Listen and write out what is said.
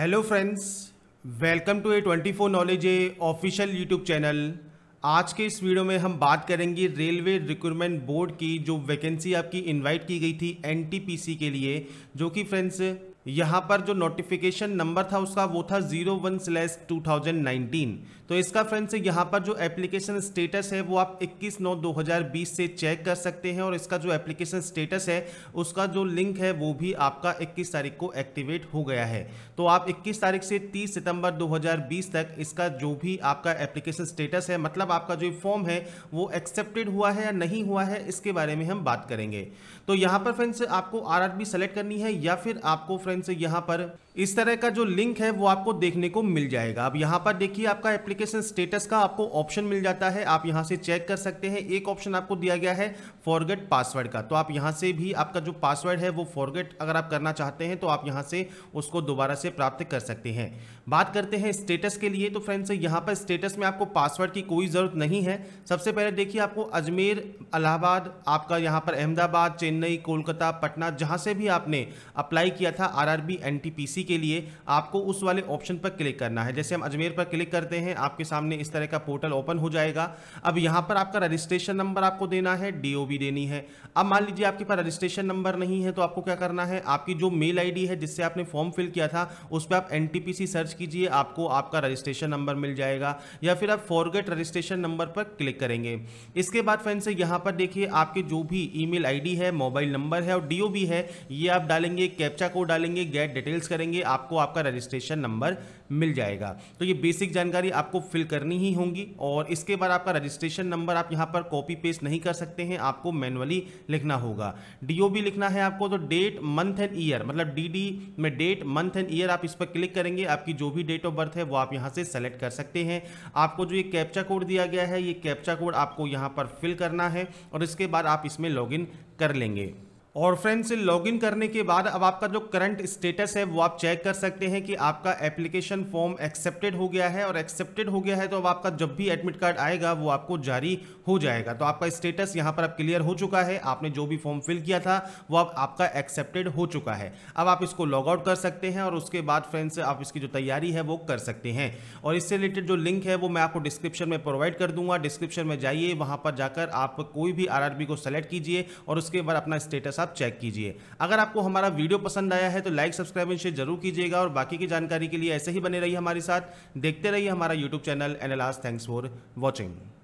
hello friends welcome to A twenty four knowledge A official YouTube channel आज के इस video में हम बात करेंगे रेलवे रिक्रूटमेंट बोर्ड की जो वैकेंसी आपकी इनवाइट की गई थी एनटीपीसी के लिए जो कि फ्रेंड्स यहाँ पर जो नोटिफिकेशन नंबर था उसका वो था zero one slash two thousand nineteen तो इसका फ्रेंड्स यहाँ पर जो एप्लीकेशन स्टेटस है वो आप 21 नौ 2020 से चेक कर सकते हैं और इसका जो एप्लीकेशन स्टेटस है उसका जो लिंक है वो भी आपका 21 तारीख को एक्टिवेट हो गया है तो आप 21 तारीख से 30 सितंबर 2020 तक इसका जो भी आपका एप्लीकेशन स्टेटस है मतलब आपका जो फॉर्म है वो एक्सेप्टेड हुआ है या नहीं हुआ है इसके बारे में हम बात करेंगे तो यहाँ पर फ्रेंड्स आपको आर सेलेक्ट करनी है या फिर आपको फ्रेंड्स यहाँ पर इस तरह का जो लिंक है वो आपको देखने को मिल जाएगा अब यहाँ पर देखिए आपका एप्लीकेशन एप्लीकेशन स्टेटस का आपको ऑप्शन मिल जाता है आप यहाँ से चेक कर सकते हैं एक ऑप्शन आपको दिया गया है फॉरगेट पासवर्ड का तो आप यहाँ से भी आपका जो पासवर्ड है वो फॉरगेट अगर आप करना चाहते हैं तो आप यहाँ से उसको दोबारा से प्राप्त कर सकते हैं बात करते हैं स्टेटस के लिए तो फ्रेंड्स यहाँ पर स्टेटस में आपको पासवर्ड की कोई ज़रूरत नहीं है सबसे पहले देखिए आपको अजमेर अलाहाबाद आपका यहाँ पर अहमदाबाद चेन्नई कोलकाता पटना जहाँ से भी आपने अप्लाई किया था आर आर के लिए आपको उस वाले ऑप्शन पर क्लिक करना है जैसे हम अजमेर पर क्लिक करते हैं आप आपके सामने इस तरह का पोर्टल ओपन हो जाएगा अब यहाँ पर आपका रजिस्ट्रेशन नंबर आपको देना है डी देनी है अब मान लीजिए आपके पास रजिस्ट्रेशन नंबर नहीं है तो आपको क्या करना है आपकी जो मेल आई है जिससे आपने फॉर्म फिल किया था उस पर आप एन सर्च कीजिए आपको आपका रजिस्ट्रेशन नंबर मिल जाएगा या फिर आप फॉरगेट रजिस्ट्रेशन नंबर पर क्लिक करेंगे इसके बाद से यहाँ पर देखिए आपके जो भी ईमेल आईडी है मोबाइल नंबर है और डीओबी है ये आप डालेंगे कैप्चा कोड डालेंगे गेट डिटेल्स करेंगे आपको आपका रजिस्ट्रेशन नंबर मिल जाएगा तो ये बेसिक जानकारी आपको आपको फिल करनी ही होंगी और इसके बाद आपका रजिस्ट्रेशन नंबर आप यहाँ पर कॉपी पेस्ट नहीं कर सकते हैं आपको मैनुअली लिखना होगा डीओबी लिखना है आपको तो डेट मंथ एंड ईयर मतलब डीडी में डेट मंथ एंड ईयर आप इस पर क्लिक करेंगे आपकी जो भी डेट ऑफ बर्थ है वो आप यहाँ से सेलेक्ट कर सकते हैं आपको जो ये कैप्चा कोड दिया गया है ये कैप्चा कोड आपको यहाँ पर फिल करना है और इसके बाद आप इसमें लॉग कर लेंगे और फ्रेंड्स लॉगिन करने के बाद अब आपका जो करंट स्टेटस है वो आप चेक कर सकते हैं कि आपका एप्लीकेशन फॉर्म एक्सेप्टेड हो गया है और एक्सेप्टेड हो गया है तो अब आपका जब भी एडमिट कार्ड आएगा वो आपको जारी हो जाएगा तो आपका स्टेटस यहाँ पर अब क्लियर हो चुका है आपने जो भी फॉर्म फिल किया था वो अब आपका एक्सेप्टेड हो चुका है अब आप इसको लॉग आउट कर सकते हैं और उसके बाद फ्रेंड्स आप इसकी जो तैयारी है वो कर सकते हैं और इससे रिलेटेड जो लिंक है वो मैं आपको डिस्क्रिप्शन में प्रोवाइड कर दूंगा डिस्क्रिप्शन में जाइए वहाँ पर जाकर आप कोई भी आर को सेलेक्ट कीजिए और उसके बाद अपना स्टेटस आप चेक कीजिए अगर आपको हमारा वीडियो पसंद आया है तो लाइक सब्सक्राइब एंड शेयर जरूर कीजिएगा और बाकी की जानकारी के लिए ऐसे ही बने रहिए हमारे साथ देखते रहिए हमारा YouTube channel and last thanks for watching